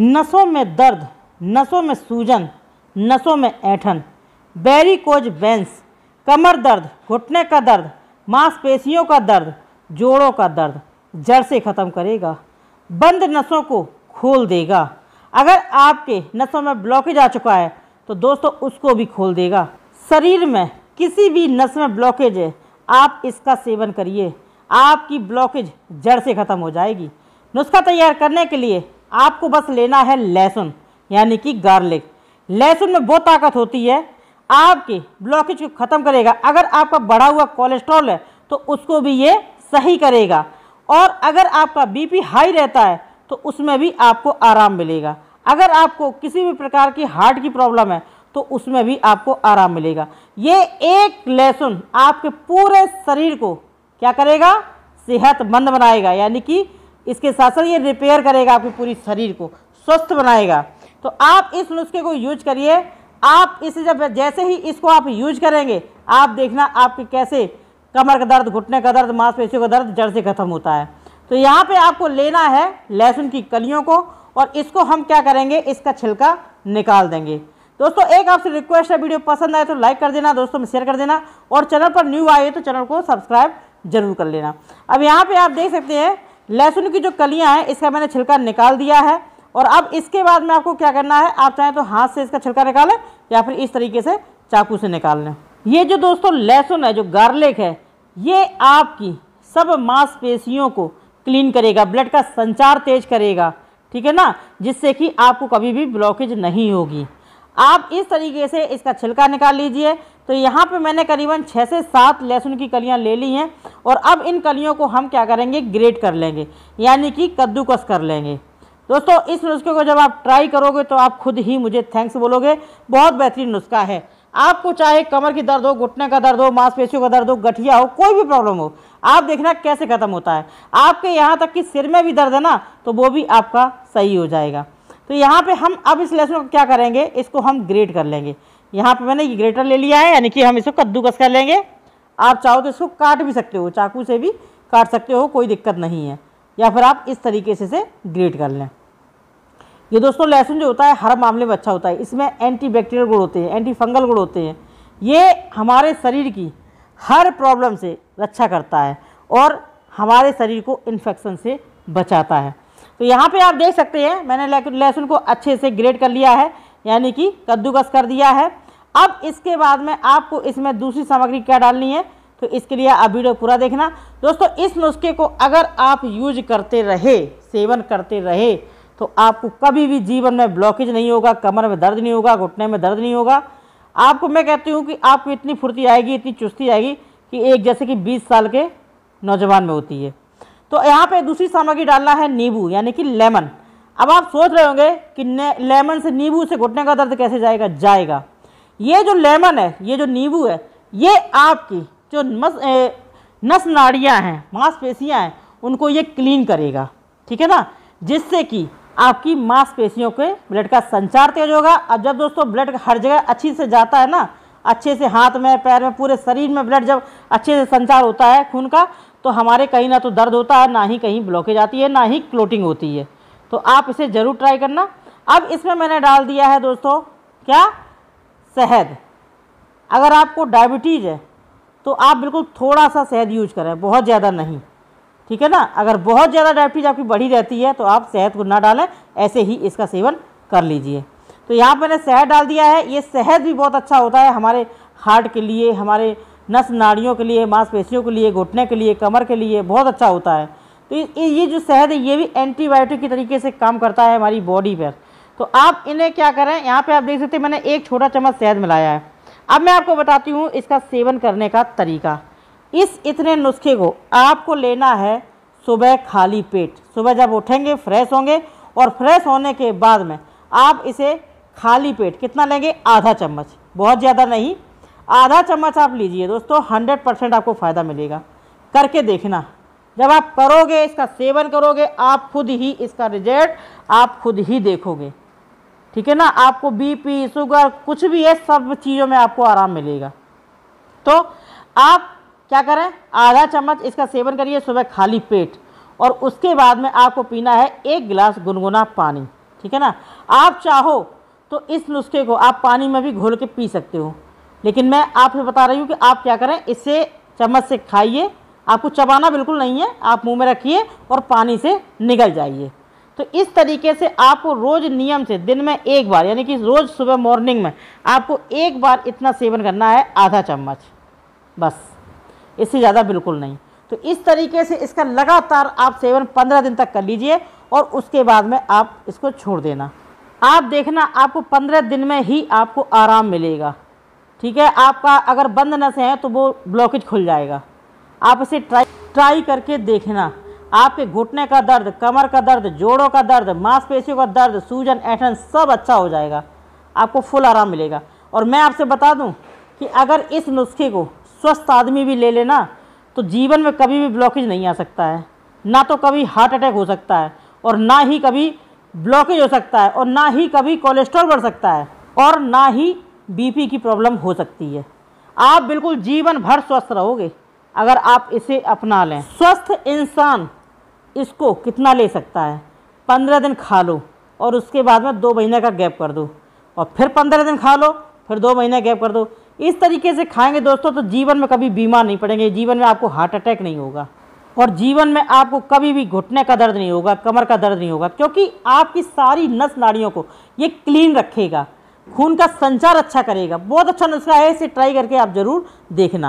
नसों में दर्द नसों में सूजन नसों में ऐठन बैरिकोज बेंस कमर दर्द घुटने का दर्द मांसपेशियों का दर्द जोड़ों का दर्द जड़ से ख़त्म करेगा बंद नसों को खोल देगा अगर आपके नसों में ब्लॉकेज आ चुका है तो दोस्तों उसको भी खोल देगा शरीर में किसी भी नस में ब्लॉकेज है आप इसका सेवन करिए आपकी ब्लॉकेज जड़ से ख़त्म हो जाएगी नुस्खा तैयार करने के लिए आपको बस लेना है लहसुन यानी कि गार्लिक लहसुन में बहुत ताकत होती है आपके ब्लॉकेज को ख़त्म करेगा अगर आपका बढ़ा हुआ कोलेस्ट्रॉल है तो उसको भी ये सही करेगा और अगर आपका बीपी हाई रहता है तो उसमें भी आपको आराम मिलेगा अगर आपको किसी भी प्रकार की हार्ट की प्रॉब्लम है तो उसमें भी आपको आराम मिलेगा ये एक लहसुन आपके पूरे शरीर को क्या करेगा सेहतमंद बनाएगा यानी कि इसके साथ साथ ये रिपेयर करेगा आपके पूरी शरीर को स्वस्थ बनाएगा तो आप इस नुस्खे को यूज करिए आप इसे जब जैसे ही इसको आप यूज करेंगे आप देखना आपके कैसे कमर का दर्द घुटने का दर्द मांसपेशियों का दर्द जड़ से खत्म होता है तो यहाँ पे आपको लेना है लहसुन की कलियों को और इसको हम क्या करेंगे इसका छिलका निकाल देंगे दोस्तों एक आपसे रिक्वेस्ट है वीडियो पसंद आए तो लाइक कर देना दोस्तों में शेयर कर देना और चैनल पर न्यू आए तो चैनल को सब्सक्राइब जरूर कर लेना अब यहाँ पे आप देख सकते हैं लहसुन की जो कलियाँ हैं इसका मैंने छिलका निकाल दिया है और अब इसके बाद में आपको क्या करना है आप चाहें तो हाथ से इसका छिलका निकालें या फिर इस तरीके से चाकू से निकाल लें ये जो दोस्तों लहसुन है जो गार्लिक है ये आपकी सब मांसपेशियों को क्लीन करेगा ब्लड का संचार तेज करेगा ठीक है ना जिससे कि आपको कभी भी ब्लॉकेज नहीं होगी आप इस तरीके से इसका छिलका निकाल लीजिए तो यहाँ पे मैंने करीबन छः से सात लहसुन की कलियाँ ले ली हैं और अब इन कलियों को हम क्या करेंगे ग्रेट कर लेंगे यानी कि कद्दूकस कर लेंगे दोस्तों इस नुस्खे को जब आप ट्राई करोगे तो आप खुद ही मुझे थैंक्स बोलोगे बहुत बेहतरीन नुस्खा है आपको चाहे कमर की दर्द हो घुटने का दर्द हो मांसपेशियों का दर्द हो गठिया हो कोई भी प्रॉब्लम हो आप देखना कैसे ख़त्म होता है आपके यहाँ तक कि सिर में भी दर्द है ना तो वो भी आपका सही हो जाएगा तो यहाँ पे हम अब इस लहसुन को क्या करेंगे इसको हम ग्रेट कर लेंगे यहाँ पे मैंने ये ग्रेटर ले लिया है यानी कि हम इसको कद्दूकस कर लेंगे आप चाहो तो इसको काट भी सकते हो चाकू से भी काट सकते हो कोई दिक्कत नहीं है या फिर आप इस तरीके से इसे ग्रेट कर लें ये दोस्तों लहसुन जो होता है हर मामले में अच्छा होता है इसमें एंटी बैक्टीरियल गुड़ होते हैं एंटी फंगल गुड़ होते हैं ये हमारे शरीर की हर प्रॉब्लम से रक्षा करता है और हमारे शरीर को इन्फेक्शन से बचाता है तो यहाँ पे आप देख सकते हैं मैंने लहसुन को अच्छे से ग्रेट कर लिया है यानी कि कद्दूकस कर दिया है अब इसके बाद में आपको इसमें दूसरी सामग्री क्या डालनी है तो इसके लिए आप वीडियो पूरा देखना दोस्तों इस नुस्खे को अगर आप यूज करते रहे सेवन करते रहे तो आपको कभी भी जीवन में ब्लॉकेज नहीं होगा कमर में दर्द नहीं होगा घुटने में दर्द नहीं होगा आपको मैं कहती हूँ कि आपको इतनी फुर्ती आएगी इतनी चुस्ती आएगी कि एक जैसे कि बीस साल के नौजवान में होती है तो यहाँ पे दूसरी सामग्री डालना है नींबू यानी कि लेमन अब आप सोच रहे होंगे कि लेमन से नींबू से घुटने का दर्द कैसे जाएगा जाएगा ये जो लेमन है ये जो नींबू है ये आपकी जो मस ए, नस नाड़ियाँ हैं मांसपेशियाँ हैं उनको ये क्लीन करेगा ठीक है ना जिससे कि आपकी मांसपेशियों के ब्लड का संचार तेज होगा अब जब दोस्तों ब्लड हर जगह अच्छी से जाता है ना अच्छे से हाथ में पैर में पूरे शरीर में ब्लड जब अच्छे से संचार होता है खून का तो हमारे कहीं ना तो दर्द होता है ना ही कहीं ब्लॉकेज आती है ना ही क्लोटिंग होती है तो आप इसे ज़रूर ट्राई करना अब इसमें मैंने डाल दिया है दोस्तों क्या शहद अगर आपको डायबिटीज़ है तो आप बिल्कुल थोड़ा सा शहद यूज करें बहुत ज़्यादा नहीं ठीक है ना अगर बहुत ज़्यादा डायबिटीज़ आपकी बढ़ी रहती है तो आप शहद को ना डालें ऐसे ही इसका सेवन कर लीजिए तो यहाँ मैंने शहद डाल दिया है ये शहद भी बहुत अच्छा होता है हमारे हार्ट के लिए हमारे नस नाड़ियों के लिए मांसपेशियों के लिए घुटने के लिए कमर के लिए बहुत अच्छा होता है तो ये जो शहद है ये भी एंटीबायोटिक के तरीके से काम करता है हमारी बॉडी पर तो आप इन्हें क्या करें यहाँ पे आप देख सकते हैं मैंने एक छोटा चम्मच शहद मिलाया है अब मैं आपको बताती हूँ इसका सेवन करने का तरीका इस इतने नुस्खे को आपको लेना है सुबह खाली पेट सुबह जब उठेंगे फ्रेश होंगे और फ्रेश होने के बाद में आप इसे खाली पेट कितना लेंगे आधा चम्मच बहुत ज़्यादा नहीं आधा चम्मच आप लीजिए दोस्तों हंड्रेड परसेंट आपको फ़ायदा मिलेगा करके देखना जब आप करोगे इसका सेवन करोगे आप खुद ही इसका रिजल्ट आप खुद ही देखोगे ठीक है ना आपको बीपी शुगर कुछ भी है सब चीज़ों में आपको आराम मिलेगा तो आप क्या करें आधा चम्मच इसका सेवन करिए सुबह खाली पेट और उसके बाद में आपको पीना है एक गिलास गुनगुना पानी ठीक है ना आप चाहो तो इस नुस्खे को आप पानी में भी घोल के पी सकते हो लेकिन मैं आप ही बता रही हूँ कि आप क्या करें इसे चम्मच से खाइए आपको चबाना बिल्कुल नहीं है आप मुंह में रखिए और पानी से निकल जाइए तो इस तरीके से आपको रोज़ नियम से दिन में एक बार यानी कि रोज़ सुबह मॉर्निंग में आपको एक बार इतना सेवन करना है आधा चम्मच बस इससे ज़्यादा बिल्कुल नहीं तो इस तरीके से इसका लगातार आप सेवन पंद्रह दिन तक कर लीजिए और उसके बाद में आप इसको छोड़ देना आप देखना आपको पंद्रह दिन में ही आपको आराम मिलेगा ठीक है आपका अगर बंद नस है तो वो ब्लॉकेज खुल जाएगा आप इसे ट्राई ट्राई करके देखना आपके घुटने का दर्द कमर का दर्द जोड़ों का दर्द मांसपेशियों का दर्द सूजन ऐठन सब अच्छा हो जाएगा आपको फुल आराम मिलेगा और मैं आपसे बता दूं कि अगर इस नुस्खे को स्वस्थ आदमी भी ले लेना तो जीवन में कभी भी ब्लॉकेज नहीं आ सकता है ना तो कभी हार्ट अटैक हो सकता है और ना ही कभी ब्लॉकेज हो सकता है और ना ही कभी कोलेस्ट्रॉल बढ़ सकता है और ना ही बीपी की प्रॉब्लम हो सकती है आप बिल्कुल जीवन भर स्वस्थ रहोगे अगर आप इसे अपना लें स्वस्थ इंसान इसको कितना ले सकता है पंद्रह दिन खा लो और उसके बाद में दो महीने का गैप कर दो और फिर पंद्रह दिन खा लो फिर दो महीने गैप कर दो इस तरीके से खाएंगे दोस्तों तो जीवन में कभी बीमार नहीं पड़ेंगे जीवन में आपको हार्ट अटैक नहीं होगा और जीवन में आपको कभी भी घुटने का दर्द नहीं होगा कमर का दर्द नहीं होगा क्योंकि आपकी सारी नस नाड़ियों को ये क्लीन रखेगा खून का संचार अच्छा करेगा बहुत अच्छा नुस्खा है इसे ट्राई करके आप ज़रूर देखना